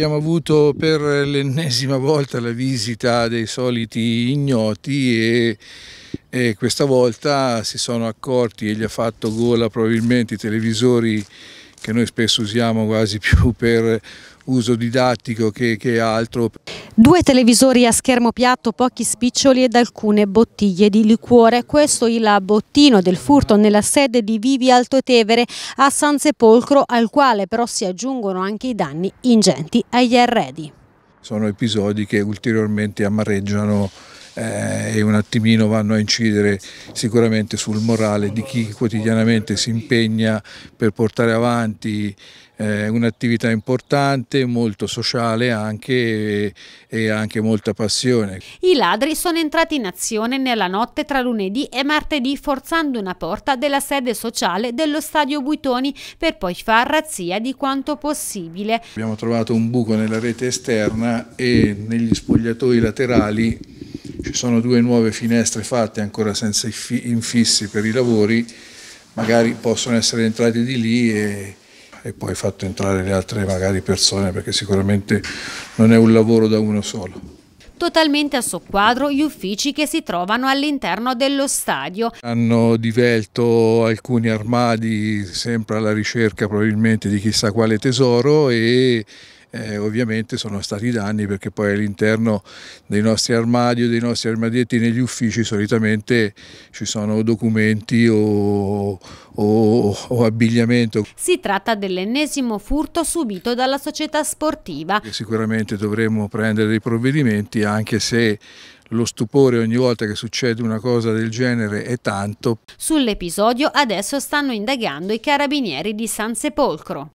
Abbiamo avuto per l'ennesima volta la visita dei soliti ignoti e, e, questa volta si sono accorti e gli ha fatto gola probabilmente i televisori che noi spesso usiamo quasi più per uso didattico che, che, altro. Due televisori a schermo piatto, pochi spiccioli ed alcune bottiglie di liquore. Questo è il bottino del furto nella sede di Vivi Alto Tevere a San Sepolcro, al quale però si aggiungono anche i danni ingenti agli arredi. Sono episodi che ulteriormente amareggiano eh, e un attimino vanno a incidere sicuramente sul morale di chi quotidianamente si impegna per portare avanti eh, un'attività importante, molto sociale anche e, e anche molta passione. I ladri sono entrati in azione nella notte tra lunedì e martedì forzando una porta della sede sociale dello stadio Buitoni per poi far razzia di quanto possibile. Abbiamo trovato un buco nella rete esterna e negli spogliatoi laterali ci sono due nuove finestre fatte ancora senza infissi per i lavori, magari possono essere entrati di lì e, e poi fatto entrare le altre magari persone perché sicuramente non è un lavoro da uno solo totalmente a soqquadro gli uffici che si trovano all'interno dello stadio. Hanno divelto alcuni armadi sempre alla ricerca probabilmente di chissà quale tesoro e eh, ovviamente sono stati danni perché poi all'interno dei nostri armadi o dei nostri armadietti negli uffici solitamente ci sono documenti o, o, o abbigliamento. Si tratta dell'ennesimo furto subito dalla società sportiva. Sicuramente dovremmo prendere dei provvedimenti anche se lo stupore ogni volta che succede una cosa del genere è tanto. Sull'episodio adesso stanno indagando i carabinieri di San Sepolcro.